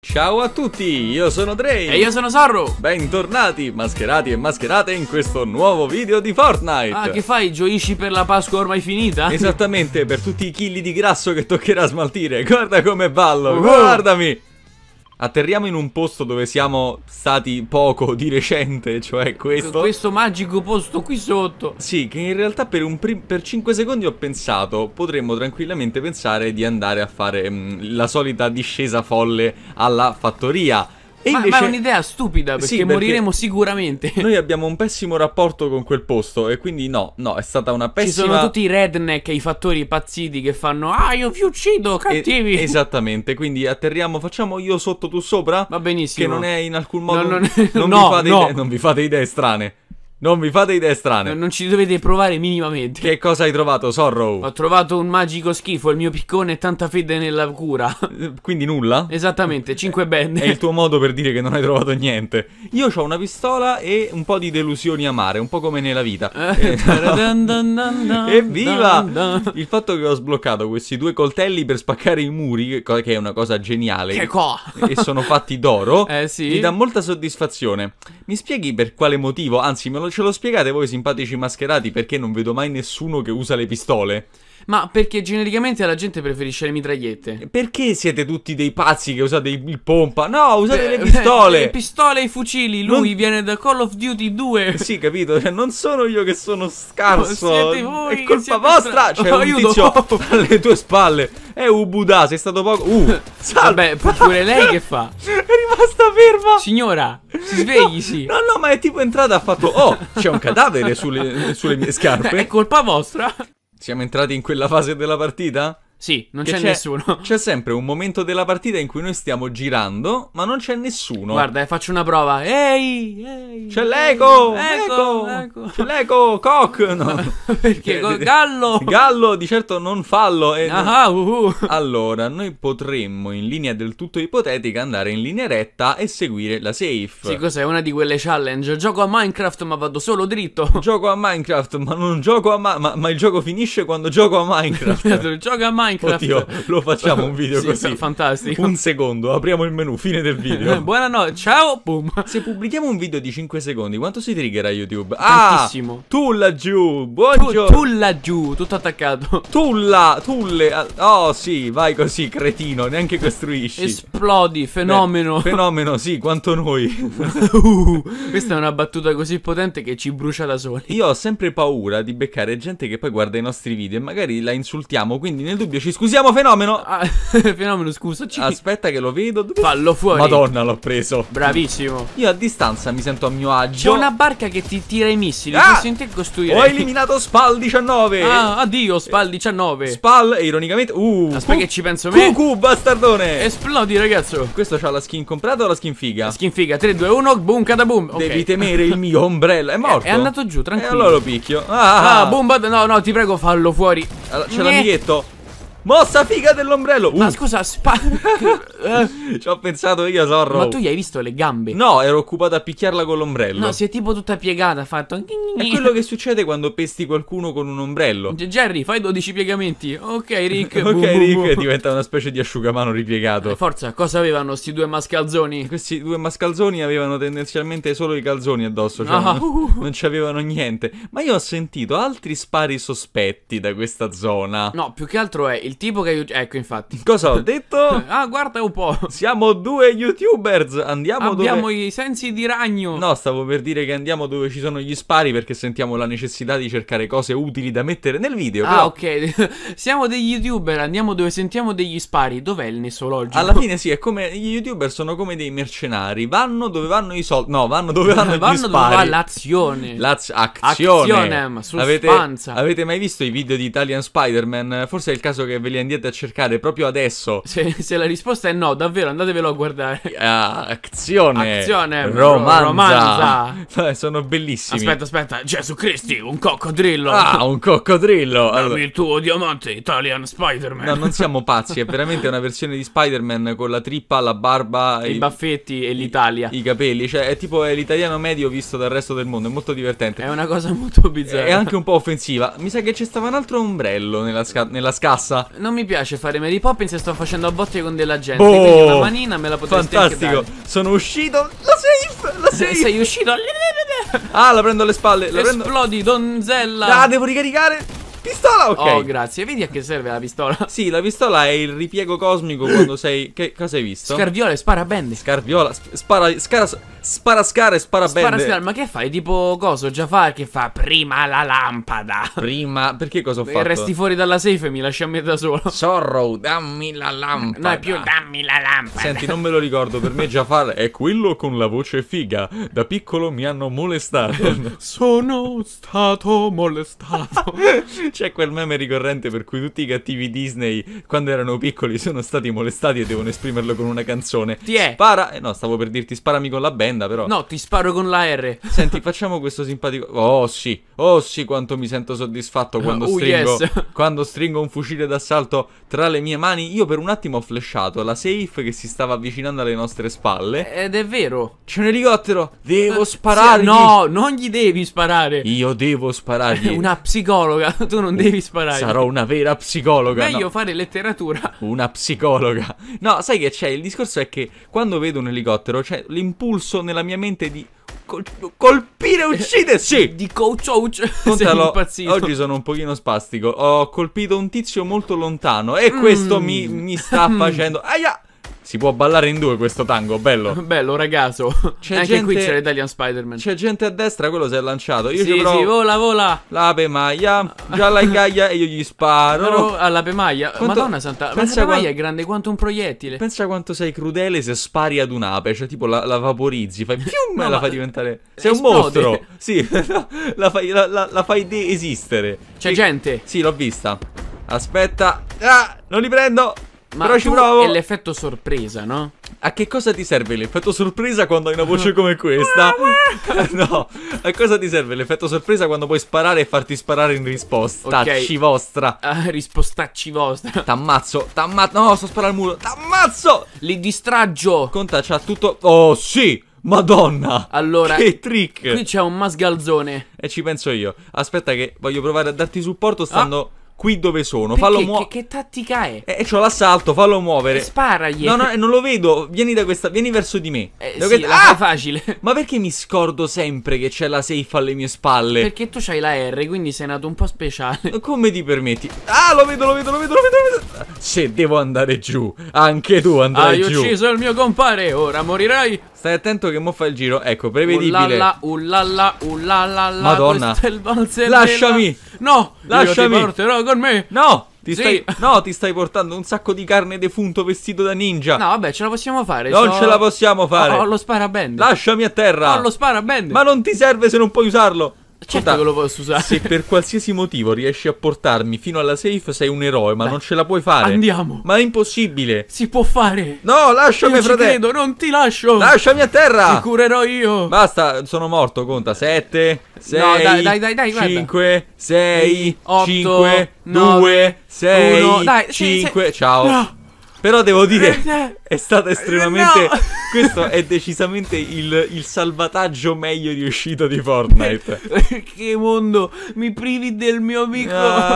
Ciao a tutti, io sono Dre E io sono Sarro Bentornati, mascherati e mascherate in questo nuovo video di Fortnite Ah, che fai? Gioisci per la Pasqua ormai finita? Esattamente, per tutti i chili di grasso che toccherà smaltire Guarda come ballo, uh oh, -huh. Oh. guardami Atterriamo in un posto dove siamo stati poco di recente, cioè ecco, questo. Questo magico posto qui sotto. Sì, che in realtà per, per 5 secondi ho pensato, potremmo tranquillamente pensare di andare a fare mh, mm, la solita discesa folle alla fattoria. E ma, invece... ma è un'idea stupida perché, sì, perché moriremo sicuramente. Noi abbiamo un pessimo rapporto con quel posto e quindi no, no, è stata una pessima... Ci sono tutti i redneck i fattori pazziti che fanno Ah, io vi uccido, cattivi! E, esattamente, quindi atterriamo, facciamo io sotto tu sopra? Va benissimo. Che non è in alcun modo... No, non, non, non, vi no. Idee, non vi fate idee strane. Non vi fate idee strane. Non, ci dovete provare minimamente. Che cosa hai trovato, Sorrow? Ho trovato un magico schifo, il mio piccone e tanta fede nella cura. Quindi nulla? Esattamente, 5 eh, bende. È il tuo modo per dire che non hai trovato niente. Io ho una pistola e un po' di delusioni amare, un po' come nella vita. Eh, Evviva! il fatto che ho sbloccato questi due coltelli per spaccare i muri, che è una cosa geniale. Che qua! e sono fatti d'oro. Eh sì. Mi dà molta soddisfazione. Mi spieghi per quale motivo, anzi me lo ce lo spiegate voi simpatici mascherati perché non vedo mai nessuno che usa le pistole? Ma perché genericamente la gente preferisce le mitragliette? Perché siete tutti dei pazzi che usate il pompa? No, usate beh, le pistole! Beh, le pistole e i fucili, lui non... viene da Call of Duty 2. Sì, capito? Cioè, non sono io che sono oh, scarso. No, siete voi È colpa vostra! Stra... Cioè, oh, un tizio alle tue spalle. È Ubuda, sei stato poco... Uh, salve! Vabbè, pure lei che fa? È rimasta ferma! Signora, si svegli, no, sì. No, no, ma è tipo entrata, e ha fatto... Oh, c'è un cadavere sulle, sulle mie scarpe. È colpa vostra! Siamo entrati in quella fase della partita? Sì, non c'è, c'è, nessuno. C'è sempre un momento della partita in cui noi stiamo girando, ma non c'è nessuno. Guarda, eh, faccio una prova. Ehi! ehi c'è l'eco! Eco! Eco! C'è l'eco! Cock! No. Perché con Gallo? Gallo di certo non fallo. E eh, ah, Uh, uh. Allora, noi potremmo in linea del tutto ipotetica andare in linea retta e seguire la safe. Sì, cos'è una di quelle challenge? Gioco a Minecraft ma vado solo dritto. Gioco a Minecraft ma non gioco a ma, ma, ma il gioco finisce quando gioco a Minecraft. gioco a Minecraft Minecraft. Oddio, lo facciamo un video sì, così. Fantastico. Un secondo, apriamo il menu, fine del video. Buonanotte, ciao, boom. Se pubblichiamo un video di 5 secondi, quanto si triggerà YouTube? Ah, Tantissimo. Ah, tu laggiù, buongiorno. Tu, tu laggiù, tutto attaccato. Tulla, tulle. Oh sì, vai così, cretino, neanche costruisci. Esplodi, fenomeno. Beh, fenomeno, sì, quanto noi. uh, questa è una battuta così potente che ci brucia da soli. Io ho sempre paura di beccare gente che poi guarda i nostri video e magari la insultiamo, quindi nel dubbio Claudio, ci scusiamo, fenomeno. Ah, fenomeno, scusaci. Aspetta che lo vedo. Fallo fuori. Madonna, l'ho preso. Bravissimo. Io a distanza mi sento a mio agio. C'è una barca che ti tira i missili. Ah! Posso in te costruire. Ho eliminato Spal 19. Ah, addio, Spal 19. Spal, ironicamente. Uh. Aspetta, che ci penso me. Cucu, bastardone. Esplodi, ragazzo. Questo c'ha la skin comprata o la skin figa? La skin figa. 3, 2, 1. Boom, cataboom. Okay. Devi temere il mio ombrello. È eh, morto. È, è andato giù, tranquillo. E allora lo picchio. Ah, ah, ah, ah. boom, no, no, ti prego, fallo fuori. Allora, c'è l'amichetto. Mossa figa dell'ombrello! Uh. Ma scusa, spa... Ci ho pensato io, Sorro. Ma tu gli hai visto le gambe? No, ero occupato a picchiarla con l'ombrello. No, si è tipo tutta piegata, ha fatto... È quello che succede quando pesti qualcuno con un ombrello. Jerry, fai 12 piegamenti. Ok, Rick. ok, boom, Rick, boom, boom. diventa una specie di asciugamano ripiegato. Eh, forza, cosa avevano questi due mascalzoni? Questi due mascalzoni avevano tendenzialmente solo i calzoni addosso, cioè ah. non, non ci avevano niente. Ma io ho sentito altri spari sospetti da questa zona. No, più che altro è il tipo che... Ecco, infatti. Cosa ho detto? ah, guarda un po'. Siamo due youtubers, andiamo Abbiamo dove... i sensi di ragno. No, stavo per dire che andiamo dove ci sono gli spari perché sentiamo la necessità di cercare cose utili da mettere nel video. Ah, però... ok. Siamo degli youtuber, andiamo dove sentiamo degli spari. Dov'è il nesologico? Alla fine sì, è come... Gli youtuber sono come dei mercenari. Vanno dove vanno i soldi. No, vanno dove vanno i soldi. vanno dove va l'azione. L'az... Azione. Azione, avete... avete mai visto i video di Italian Spider-Man? Forse è il caso che ve li andiate a cercare proprio adesso. Se, se la risposta è no, davvero andatevelo a guardare. Uh, azione. Azione. Romanza. romanza. Eh, sono bellissimi. Aspetta, aspetta. Gesù Cristi, un coccodrillo. Ah, un coccodrillo. Dammi il tuo diamante, Italian Spider-Man. No, non siamo pazzi. È veramente una versione di Spider-Man con la trippa, la barba, i, i baffetti e l'Italia. I, I capelli. Cioè, è tipo è l'italiano medio visto dal resto del mondo. È molto divertente. È una cosa molto bizzarra. È anche un po' offensiva. Mi sa che c'è stava un altro ombrello nella, sca nella scassa non mi piace fare Mary Poppins e sto facendo a botte con della gente. Oh, quindi una manina me la potresti Fantastico. Sono uscito. La safe, la safe. Sei uscito. ah, la prendo alle spalle. La Esplodi, prendo... donzella. Ah, devo ricaricare. Pistola, ok. Oh, grazie. Vedi a che serve la pistola? sì, la pistola è il ripiego cosmico quando sei. Che cosa hai visto? Scarviola e spara bende. Scarviola, sp spara, scara, spara scara e spara bende. Spara scara, ma che fai? Tipo coso? Jafar che fa prima la lampada. Prima, perché cosa ho fatto? fatto? Resti fuori dalla safe e mi lasci a me da solo. Sorrow, dammi la lampada. No, è più dammi la lampada. Senti, non me lo ricordo. Per me, Jafar è quello con la voce figa. Da piccolo mi hanno molestato. Sono stato molestato. C'è quel meme ricorrente per cui tutti i cattivi Disney, quando erano piccoli, sono stati molestati e devono esprimerlo con una canzone. Ti è? Spara. Eh, no, stavo per dirti sparami con la benda, però. No, ti sparo con la R. Senti, facciamo questo simpatico. Oh sì, oh sì, quanto mi sento soddisfatto quando uh, stringo. Yes. Quando stringo un fucile d'assalto tra le mie mani, io per un attimo ho flashato la safe che si stava avvicinando alle nostre spalle. Ed è vero. C'è un elicottero. Devo eh, sparare. no, non gli devi sparare. Io devo sparare. una psicologa. Tu tu non devi sparare. Sarò una vera psicologa. Meglio no. fare letteratura. Una psicologa. No, sai che c'è? Il discorso è che quando vedo un elicottero c'è l'impulso nella mia mente di col- colpire, uccidere. Sì. Di coach ouch. Contalo, impazzito. Oggi sono un pochino spastico. Ho colpito un tizio molto lontano e mm. questo mi, mi sta facendo... Aia! Si può ballare in due questo tango, bello. bello, ragazzo. C'è Anche gente... qui c'è l'Italian Spider-Man. C'è gente a destra, quello si è lanciato. Io sì, ci provo. Sì, vola, vola. L'ape maglia, già la ingaia e io gli sparo. Però all'ape maglia, quanto... Madonna santa, Pensa ma l'ape quant... è grande quanto un proiettile. Pensa quanto sei crudele se spari ad un'ape, cioè tipo la, la vaporizzi, fai pium no, e la fai diventare... Eh, sei esplode. un mostro. sì, la fai, la, la fai de esistere. C'è e... gente. Sì, l'ho vista. Aspetta. Ah, non li prendo. Ma Però ci provo. è l'effetto sorpresa, no? A che cosa ti serve l'effetto sorpresa quando hai una voce come questa? no, a cosa ti serve l'effetto sorpresa quando puoi sparare e farti sparare in risposta? Okay. Ci vostra. Uh, rispostacci vostra. T'ammazzo, t'ammazzo. No, sto sparando al muro. T'ammazzo! Li distraggio. Conta, c'ha tutto. Oh, sì! Madonna! Allora, che trick! Qui c'è un masgalzone. E ci penso io. Aspetta, che voglio provare a darti supporto. stando. Ah qui dove sono. Fallo muovere. Che, che, tattica è? E eh, eh, c'ho l'assalto, fallo muovere. Sparagli. No, no, eh, non lo vedo. Vieni da questa. Vieni verso di me. Eh, da sì, questa... la ah! facile. Ma perché mi scordo sempre che c'è la safe alle mie spalle? Perché tu c'hai la R, quindi sei nato un po' speciale. Come ti permetti? Ah, lo vedo, lo vedo, lo vedo, lo vedo. Lo vedo. Se devo andare giù, anche tu andrai ah, giù. Hai ucciso il mio compare, ora morirai. Stai attento che mo fa il giro. Ecco, prevedibile. Ullalla, ullalla, ullalla. Madonna. Lasciami. No, lasciami. Morte, no, con me. No. Ti sì. stai, no, ti stai portando un sacco di carne defunto vestito da ninja. No, vabbè, ce la possiamo fare. Non so... ce la possiamo fare. Ho oh, lo spara sparaband. Lasciami a terra. oh, lo sparaband. Ma non ti serve se non puoi usarlo. Certo che lo posso usare. Se per qualsiasi motivo riesci a portarmi fino alla safe, sei un eroe, ma Beh, non ce la puoi fare. Andiamo. Ma è impossibile. Si può fare. No, lasciami, io fratello. Credo, non ti lascio. Lasciami a terra. Ti curerò io. Basta, sono morto. Conta 7, 6, dai, dai, dai, dai 5, 6, 8, 5, 9, 2, 6, 5. Sei, sei. Ciao. No. Però devo dire, eh, è stata estremamente. Eh, no. Questo è decisamente il, il, salvataggio meglio riuscito di Fortnite. che mondo, mi privi del mio amico. È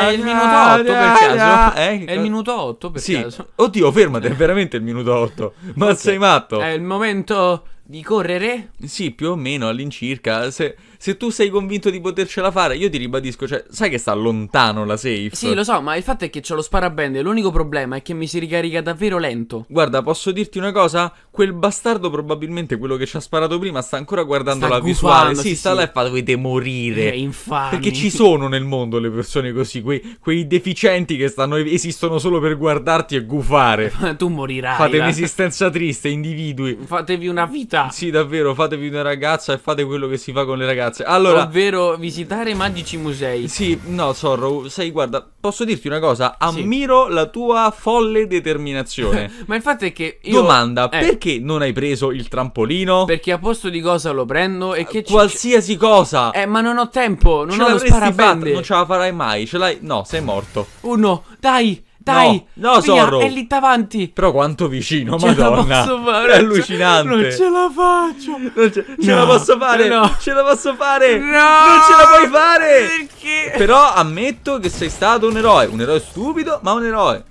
il minuto 8 per caso? Eh? È il minuto 8 per sì. caso? Oddio, fermate, è veramente il minuto 8. Ma okay. sei matto? È il momento di correre? Sì, più o meno all'incirca. Se, se, tu sei convinto di potercela fare, io ti ribadisco, cioè, sai che sta lontano la safe. Sì, lo so, ma il fatto è che ce lo spara bene. L'unico problema è che mi si ricarica davvero lento. Guarda, posso dirti una cosa? Quel bastardo, probabilmente quello che ci ha sparato prima, sta ancora guardando sta la visuale. Sì, sì, sta sì. là e fa dovete morire. È eh, infame. Perché ci sono nel mondo le persone così, quei, quei deficienti che stanno, esistono solo per guardarti e gufare. Ma tu morirai. Fate là. un'esistenza triste, individui. Fatevi una vita città. Sì, davvero, fatevi una ragazza e fate quello che si fa con le ragazze. Allora, ovvero visitare magici musei. Sì, no, Sorro, sai, guarda, posso dirti una cosa, ammiro sì. la tua folle determinazione. Ma il fatto è che io... domanda, eh. perché non hai preso il trampolino? Perché a posto di cosa lo prendo e che qualsiasi cosa. Eh, ma non ho tempo, non ce ho lo sparabende. Fatta, non ce la farai mai, ce l'hai No, sei morto. Uno, dai, dai, no, no cioè, Zorro. è lì davanti. Però quanto vicino, ce madonna. Fare, è allucinante. Non ce la faccio. Non ce, ce la posso fare. No. Ce la posso fare. No. Non ce la puoi fare. Perché? Però ammetto che sei stato un eroe. Un eroe stupido, ma un eroe.